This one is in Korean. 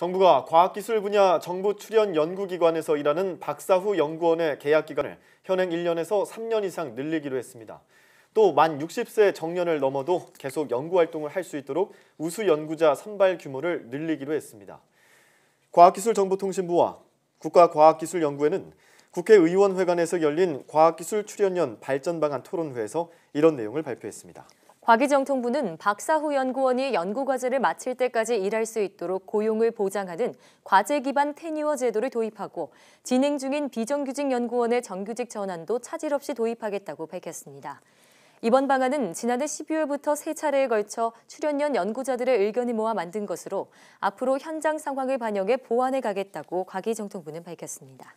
정부가 과학기술 분야 정부 출연 연구기관에서 일하는 박사후 연구원의 계약 기간을 현행 1년에서 3년 이상 늘리기로 했습니다. 또 만 60세 정년을 넘어도 계속 연구활동을 할 수 있도록 우수 연구자 선발 규모를 늘리기로 했습니다. 과학기술정보통신부와 국가과학기술연구회는 국회의원회관에서 열린 과학기술 출연연 발전방안 토론회에서 이런 내용을 발표했습니다. 과기정통부는 박사후 연구원이 연구과제를 마칠 때까지 일할 수 있도록 고용을 보장하는 과제 기반 테니어 제도를 도입하고 진행 중인 비정규직 연구원의 정규직 전환도 차질 없이 도입하겠다고 밝혔습니다. 이번 방안은 지난해 12월부터 세 차례에 걸쳐 출연연 연구자들의 의견을 모아 만든 것으로 앞으로 현장 상황을 반영해 보완해 가겠다고 과기정통부는 밝혔습니다.